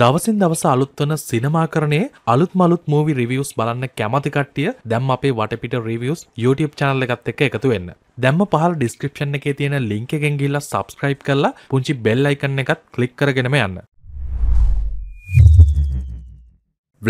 දවසින් දවස අලුත්වන සිනමාකරණයේ අලුත් මලුත් මූවි රිවියස් බලන්න කැමති කට්ටිය දැම් අපේ වටපිට රිවියස් YouTube චනල්ල එකත් එක එකතු වෙන්න. දැම්ම පහල් ඩිස්ක්‍රපෂන් එකේ තියෙන ලිංක එකෙන් ගිල්ලා සබස්ක්‍රයිබ් කරලා පුංචි බෙල් අයිකන්න එකත් කලික් කරගෙනම යන්න.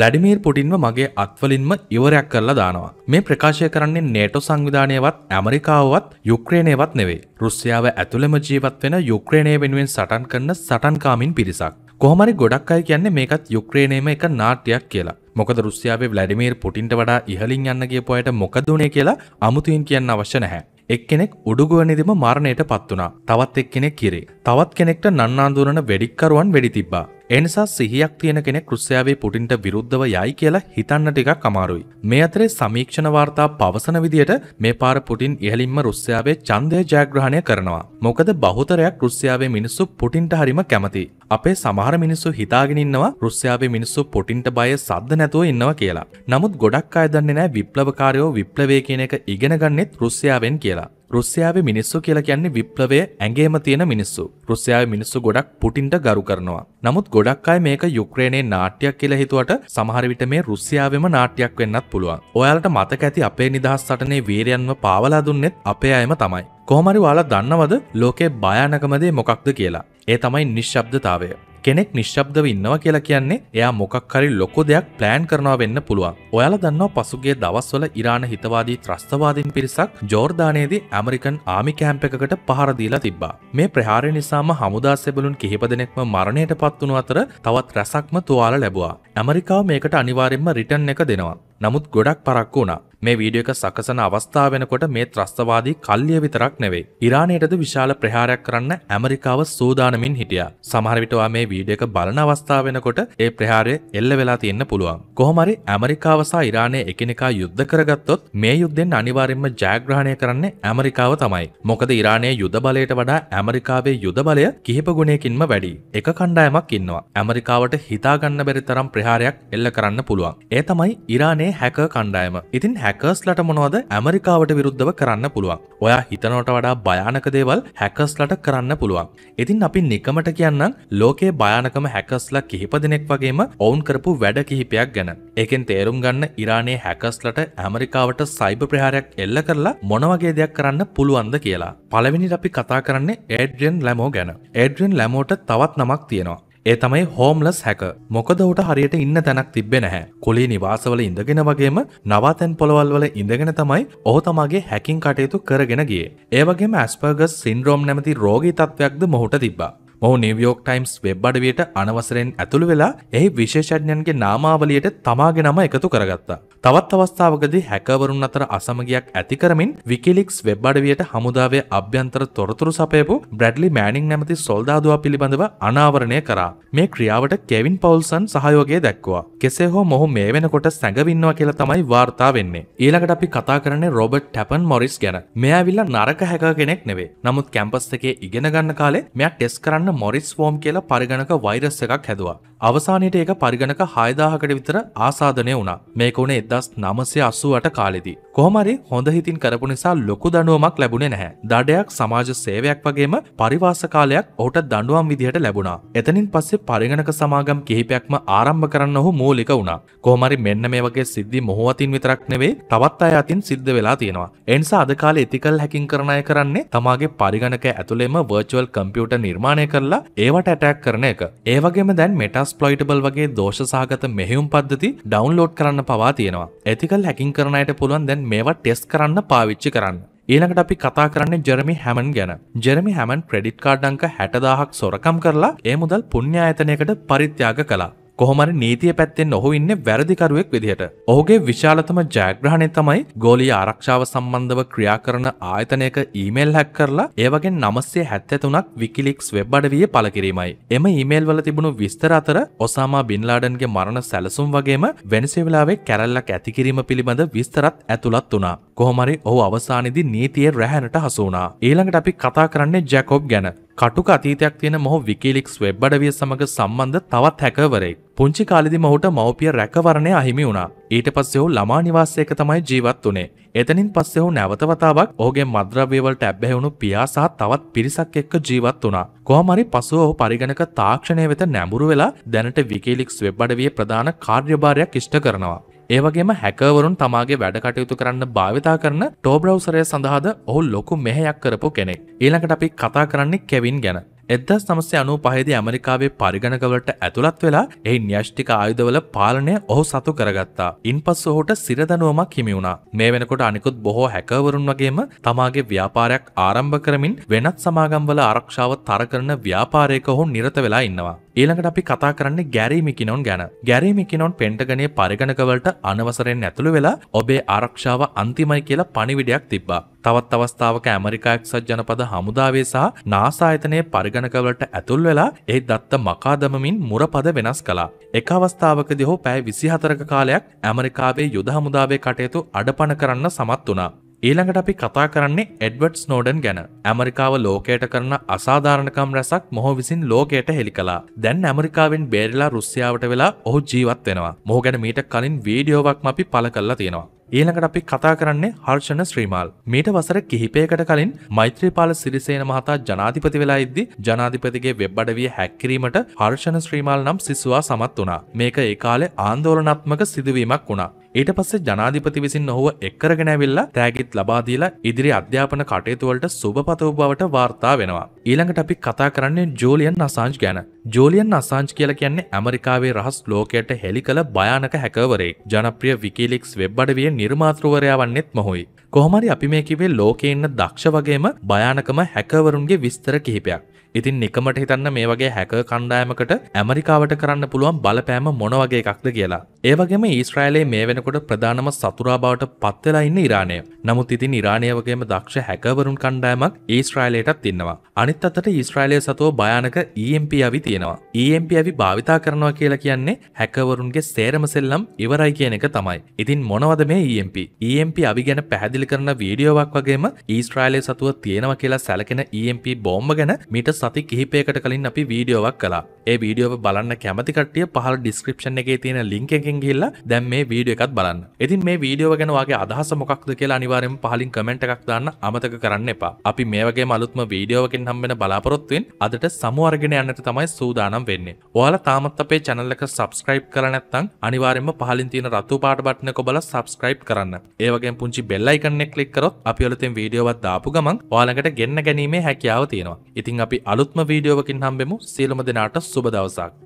වැඩිමේර් පුටින්ව මගේ අත්වලින්ම ඉවරයක් කරලා දානවා. මේ ප්‍රකාශය කරන්නේ නේටෝ සංවිධානයවත් ඇමරිකාවවත් යුක්්‍රේණයවත් නෙවේ. රුස්යාව ඇතුළම ජීවත් වෙන යුක්්‍රේණය වෙනුවෙන් සටන් කරන සටන්කාමින් පිරිසක්. කොහොමරි ගොඩක් අය කියන්නේ මේකත් යුක්‍රේනයේම එක නාට්‍යයක් කියලා. මොකද රුසියාවේ ව්ලැඩිමීර් පුටින්ට වඩා ඉහළින් යන්න ගියපු අයට මොකද උනේ කියලා අමුතුවෙන් කියන්න අවශ්‍ය නැහැ. එක්කෙනෙක් උඩුගුවනිදිම මරණයට පත් වුණා. තවත් එක්කෙනෙක් කිරේ. තවත් කෙනෙක්ට නන්නාඳුනන වෙඩික්කරුවන් වෙඩි තිබ්බා. එනිසා සිහියක් තියෙන කෙනෙක් රුසියාවේ පුටින්ට විරුද්ධව යයි කියලා හිතන්න ටිකක් අමාරුයි. මේ අතරේ සමීක්ෂණ වාර්තා පවසන විදියට මේ පාර පුටින් ඉහලින්ම රුසියාවේ ඡන්දය ජයග්‍රහණය කරනවා. මොකද බහුතරයක් රුසියාවේ මිනිස්සු පුටින්ට හරිම කැමති. අපේ සමහර මිනිස්සු හිතාගෙන ඉන්නවා රුසියාවේ මිනිස්සු පුටින්ට බය සද්ද නැතුව ඉන්නවා කියලා. නමුත් ගොඩක් අය දන්නේ නැහැ විප්ලවකාරයෝ විප්ලවය කියන එක ඉගෙන ගන්නෙත් රුසියාවෙන් කියලා. රුස්යාව මිනිස්සු කියලා කියන්නේ විප්ලවය ඇගේම තියෙන මිනිස්සු රුස්යාව මිනිස්සු ගොඩක් පුටින්ට ගරු කරනවා. නමුත් ගොඩක් අය මේක යුක්්‍රේණේ නාට්‍යයක් කියලා හිතුවට සමහරවිට මේ රුස්යාවම නාට්‍යයක් වෙන්නත් පුළුවන්. ඔයාලට මතක ඇති අපේ නිදහස් සටනේ වීරයන්ව පාවලා දුන්නෙත් අපේ අයම තමයි. කොහමරි වාලා දන්නවද ලෝකේ භයානකමදේ මොකක්ද කියලා. ඒ තමයි නිශ්ශබ්දතාවය. කෙනෙක් නිශ්ශබ්දව ඉන්නවා කියලා කියන්නේ එයා මොකක් හරි ලොකු දෙයක් ප්ලෑන් කරනවා වෙන්න පුළුවන්. ඔයාලා දන්නවා පසුගිය දවස්වල ඉරාන හිතවාදී ත්‍රස්තවාදීන් පිරිසක් ජෝර්දානයේදී ඇමරිකන් ආමි කෑම්ප එකකට පහර දීලා තිබ්බා. මේ ප්‍රහාරය නිසාම හමුදා සෙබළුන් කිහිප දෙනෙක්ම මරණයට පත් වුණු අතර තවත් රැසක්ම තුවාල ලැබුවා. ඇමරිකාව මේකට අනිවාරෙන්ම රිටන් එක දෙනවා. නමුත් ගොඩක් පරක්කු වුණා. මේ වීඩියෝ එක සකසන අවස්ථාව වෙනකොට මේ ත්‍රස්තවාදී කල්ලිය විතරක් නෙවෙයි. ඉරානයටද විශාල ප්‍රහාරයක් කරන්න ඇමරිකාව සූදානමින් හිටියා. සමහර විට ඔයා මේ වීඩියෝ එක බලන අවස්ථාව වෙනකොට ඒ ප්‍රහාරය එල්ල වෙලා තියෙන්න පුළුවන්. කොහොම හරි ඇමරිකාව සහ ඉරානය එකිනෙකා යුද්ධ කරගත්තොත් මේ යුද්ධෙන් අනිවාර්යයෙන්ම ජයග්‍රහණය කරන්නේ ඇමරිකාව තමයි. මොකද ඉරානයේ යුද බලයට වඩා ඇමරිකාවේ යුද බලය කිහිප ගුණයකින්ම වැඩි. එක කණ්ඩායමක් ඉන්නවා. ඇමරිකාවට හිතාගන්න බැරි තරම් ප්‍රහාරයක් පරිහාරයක් එල්ල කරන්න පුළුවන්. ඒ තමයි ඉරානයේ හැක කණ්ඩායම. ඉතින් හැකර්ස්ලට මොනවද ඇමරිකාවට විරුද්ධව කරන්න පුළුවන්. ඔයා හිතනවට වඩා භයානක දේවල් හැකර්ස්ලට කරන්න පුළුවන්. ඉතින් අපි නිකමට කියන්නම් ලෝකයේ භයානකම හැකස්ලා කිහිප දෙනෙක් වගේම ඔවුන් කරපු වැඩ කිහිපයක් ගැන. ඒකෙන් තේරුම් ගන්න ඉරානයේ හැකස්ලට ඇමරිකාවට සයිබ ප්‍රහාරයක් එල්ල කරලා මොනවගේ දෙයක් කරන්න පුළුවන්ද කියලා. පළවෙනි අපි කතා කරන්නේ ඒඩ්‍රියන් ලැමෝ ගැන. ඒඩ්‍රියන් ලැමෝට තවත් නමක් තියෙනවා. ඒ තමයි හෝම්ලස් හැක මොකද ඔට හරියට ඉන්න තැනක් තිබෙන හැ කොලි නිවාසවල ඉඳගෙන වගේම නවාතැන් පොළවල් වල ඉඳගෙන තමයි ඔහ තමාගේ හැකින් කටයුතු කරගෙන ගිය ඒවගේම ඇස්පර්ගස් සින්රෝම් නැමති රෝගී තත්වයක්ද මොහුට තිබා මොහු නිවියෝක් ටයිම්ස් වෙබ් අඩවියට අනවසරෙන් ඇතුළු වෙලා එහි විශේෂඥන්ගේ නාමාවලියට තමාගේ නම එකතු කරගත්තා. තවත් අවස්ථාවකදී හැකවරුන් අතර අසමගියක් ඇති කරමින් විකිලික්ස් වෙබ් අඩවියට හමුදාවේ අභ්‍යන්තර තොරතුරු සපයපු බ්‍රැඩ්ලි මෑනිින් නැමති සොල්දාදවා පිළිබඳව අනාවරණය කරා. මේ ක්‍රියාවට කෙවින් පවල්සන් සහයෝගය දැක්වා. කෙසේ හෝ මොහු මේ වෙනකොට සැඟවින්නවා කියලා තමයි වාර්තා වෙන්නේ. ඊළඟට අපි කතා කරන්නේ රොබට් ටැපන් මොරිස් ගැන. මෙයා විල්ලා නරක හැක කෙනෙක් නෙවේ. නමුත් කැම්පස් එකේ ඉගෙන ගන්න කාලේ මෙයා ටෙස් කරන්න කරන්න මොරිස් ෆෝම් කියලා පරිගණක වෛරස් එකක් හැදවා. අවසානයට ඒක පරිගණක හයදාහකට විතර ආසාධනය වුණා මේක වුණේ එදස් නමසේ අස්සුවට කාලෙදි. කොහමරි හොඳ හිතින් කරපු නිසා ලොකු දඩුවමක් ලැබුණේ නැහැ. දඩයක් සමාජ සේවයක් වගේම පරිවාසකාලයක් ඔහුට දඩුවම් විදිහට ලැබුණා. එතනින් පස්සේ පරිගණක සමාගම් කිහිපයක්ම ආරම්භ කරන්න ඔහු මූලික වුණා. කොහමරි මෙන්න මේ වගේ සිද්ධි මොහු අතින් විතරක් නෙවෙයි තවත් අය අතින් සිද්ධ වෙලා තියෙනවා. ඒ නිසා අද කාලේ ethical hacking කරන අය කරන්නේ තමාගේ පරිගණක ඇතුළේම virtual computer නිර්මාණය කරලා ඒවට ඇටැක් කරන එක. ඒ වගේම දැන් metasploitable වගේ දෝෂ සහගත මෙහෙයුම් පද්ධති ඩවුන්ලෝඩ් කරන්න පවා තියෙනවා. ethical hacking කරන අයට පුළුවන් දැන් මේවා ටෙස් කරන්න පාවිච්චි කරන්න. ඊළඟට අපි කතා කරන්නේ ජෙරමි හැමන් ගැන. ජෙරමි හැමන් ක්‍රෙඩිට් කාඩ් අංක 60000ක් සොරකම් කරලා ඒ මුදල් පුණ්‍ය ආයතනයකට පරිත්‍යාග කළා. කොහොමරි නීතිය පැත්තෙන් ඔහු ඉන්න වැරදිකරුවෙක් විදිහට. ඔහුගේ විශාලතම ජයග්‍රහණය තමයි ගෝලිය ආරක්ෂාව සම්බන්ධව ක්‍රියා කරන ආයතනයක ඊමේල් හැක් කරලා ඒවගේ නමස්සේ හැත්තැතුනක් විකිලික්ස් වෙබ් අඩවිය පළ කිරීමයි. එම ඊමේල් වල තිබුණු විස්තර අතර ඔසාමා බින්ලාඩන්ගේ මරණ සැලසුම් වගේම වෙනසේවෙලාවේ කැරල්ලක් ඇතිකිරීම පිළිබඳ විස්තරත් ඇතුළත් වනා. කොහොමරි ඔහු අවසානිදි නීතිය රැහැණට හසුනා. ඊළඟට අපි කතා කරන්නේ ජැකොබ් ගැන කටුක අතීතයක් තියෙන මොහු විකිලික්ස් වෙබ් අඩවිය සමඟ සම්බන්ධ තවත් හැකවරෙක්. පුංචි කාලෙදි මොහුට මව්පිය රැකවරණය අහිමි වුණා. ඊට පස්සේ ඔහු ළමා නිවාසයක තමයි ජීවත් වුණේ. එතනින් පස්සේ ඔහු නැවත වතාවක් ඔහුගේ මද්‍රව්‍ය වලට ඇබ්බැහි පියා සහ තවත් පිරිසක් එක්ක ජීවත් වුණා. කොහොම හරි පසුව ඔහු පරිගණක තාක්ෂණය වෙත නැඹුරු වෙලා දැනට විකිලික්ස් වෙබ් අඩවියේ ප්‍රධාන කාර්යභාරයක් ඉෂ්ට කරනවා. ඒවගේම හැකවරුන් තමාගේ වැඩ කටයුතු කරන්න භාවිතා කරන ටෝබ්‍රවසරය සඳහාද ඔහු ලොකු මෙහයක් කරපු කෙනෙක් ඊළඟට අපි කතා කරන්නේ කෙවින් ගැන එදදා සමසය අනු පහහිද ඇමරිකාවේ පරිගණකවලට ඇතුළත් වෙලා එහි න්‍යෂ්ටික ආයුධවල පාලනය ඔහු සතු කරගත්තා. ඉන් පස් ඔහුට සිරදනුවමක් හිමිවුණා. මේ වෙනකොට අනිකුත් බොහෝ හැකවරුන් වගේම තමාගේ ව්‍යාපාරයක් ආරම්භ කරමින් වෙනත් සමාගම්වල ආරක්ෂාව තරකරන ව්‍යාපාරයක ඔහු නිරත වෙලා ඉන්නවා. ඊළඟට අපි කතා කරන්නේ ගැරී මිකිනොන් ගැන. ගැරී මිකිනොන් පෙන්ටගනේ පරිගණකවලට අනවසරෙන් ඇතුළු වෙලා ඔබේ ආරක්ෂාව අන්තිමයි කියලා පණිවිඩයක් තිබ්බා. තවත් අවස්ථාවක ඇමරිකා එක්සත් ජනපද හමුදාවේ සහ නාසායතනය පරිගණකවලට ඇතුල් වෙලා ඒ දත්ත මකාදමමින් මුරපද වෙනස් කලා. එක අවස්ථාවකදි හෝ පැෑ විසිහතරක කාලයක් ඇමරිකාවේ යුද හමුදාවේ කටයුතු අඩපන කරන්න සමත් වනා. ඊළඟට අපි කතා කරන්නේ එඩවඩ් ස්නෝඩන් ගැන ඇමරිකාව ලෝකයට කරන අසාධාරණකම් රැසක් මොහ විසින් ලෝකයට හෙළි කලා දැන් ඇමරිකාවෙන් බේරලා රුස්්‍යාවට වෙලා ඔහු ජීවත් වෙනවා මොහ ගැන මීට කලින් වීඩියෝවක්ම අපි පල කල්ලා තියෙනවා ඊළඟට අපි කතා කරන්නේ හර්ෂණ ශ්‍රීමාල්. මීට වසර කිහිපයකට කලින් මෛත්‍රීපාල සිරිසේන මහතා ජනාධිපති වෙලා ඉද්දි ජනාධිපතිගේ වෙබ් අඩවිය හැක් කිරීමට හර්ෂණ ශ්‍රීමාල් නම් සිසුවා සමත් වුණා. මේක ඒ කාලේ ආందోලනාත්මක සිදුවීමක් වුණා. ඊට පස්සේ ජනාධිපති විසින් ඔහුව එක්කරගෙන ඇවිල්ලා තෑගිත් ලබා දීලා ඉදිරි අධ්‍යාපන කටයුතු වලට සුබපතව බවට වාර්තා වෙනවා. ඊළඟට අපි කතා කරන්නේ ජෝලියන් අසාන්ජ් ගැන. ජෝලියන් අසාංච් කියල කියන්නේ ඇමරිකාවේ රහස් ලෝකයට හෙළි කළ භයානක හැකවරේ ජනප්‍රිය විකිලික්ස් වෙබ්බඩවිය නිර්මාතෘවරයා වන්නෙත් මොහොයි. කොහොමරි අපි මේ කිවේ ලෝකෙඉන්න දක්ෂ වගේම භයානකම හැකවරුන්ගේ විස්තර කිහිපයක්. ඉතින් නිකමට හිතන්න මේ වගේ හැක කණ්ඩායමකට ඇමරිකාවට කරන්න පුළුවන් බලපෑම මොනවගේ එකක්ද කියලා. ඒවගේම ඊස්ට්‍රයිලේ මේ වෙනකොට ප්‍රධානම සතුරා බවට පත්වෙලා ඉන්න ඉරාණය. නමුත් ඉතින් ඉරාණය වගේම දක්ෂ හැකවරුන් කණ්ඩායමක් ඊස්ට්‍රයිලයටත් තින්නවා. අනිත් අතට ඊස්ට්‍රයිලය සතුව භයානක EMP අවි තියෙනවා. EMP අවි භාවිතා කරනවා කියලා කියන්නේ හැකවරුන්ගේ සේරම සෙල්ලම් ඉවරයි කියන එක තමයි. ඉතින් මොනවද මේ EMP? EMP අවි ගැන පැහැදිලි කරන වීඩියෝවක් වගේම ඊස්ට්‍රයිලය සතුව තියෙනවා කියලා සැලකෙන EMP බෝම්බ ගැන මීට සති කිහිපයකට කලින් අපි වීඩියෝවක් කලා ඒ වීඩියෝ බලන්න කැමතිකටිය පහල ඩිස්ක්‍රපෂන් එක තියෙන ලිංකෙන් ගිල්ල දැම් මේ වීඩිය එකත් බලන්න ඉතින් මේ වීඩියෝ ගැනවාගේ අදහස මොකක්ද කියලා අනිවාරෙන් පහලින් කමෙන්ට් එකක් දාන්න අමතක කරන්න එපා අපි මේවගේ මලුත්ම වීඩියෝකින් හම්බෙන බලාපොරොත්තුවෙන් අදට සමුවර්ගෙන යන්නට තමයි සූදානම් වෙන්නේ ඔයාලා තාමත් අපේ චැනල්ලක සබස්ක්‍රයිබ් කරනැත්තං අනිවාරෙන්ම පහලින් තියෙන රත්තු පාට බට්න කොබල සබස්ක්‍රයිබ් කරන්න ඒවගේ පුංචි බෙල්ලයි කන්නෙක් ලික්කරොත් අපියොලතින් වීඩියෝවත් දාපු ගමන් වාලකට ගෙන්න්න ගැනීමේ හැකියාව තියෙනවා ඉතින් අපි අලුත්ම වීඩියෝවකින් හම්බෙමු සියලුම දෙනාට සුබ දවසක්.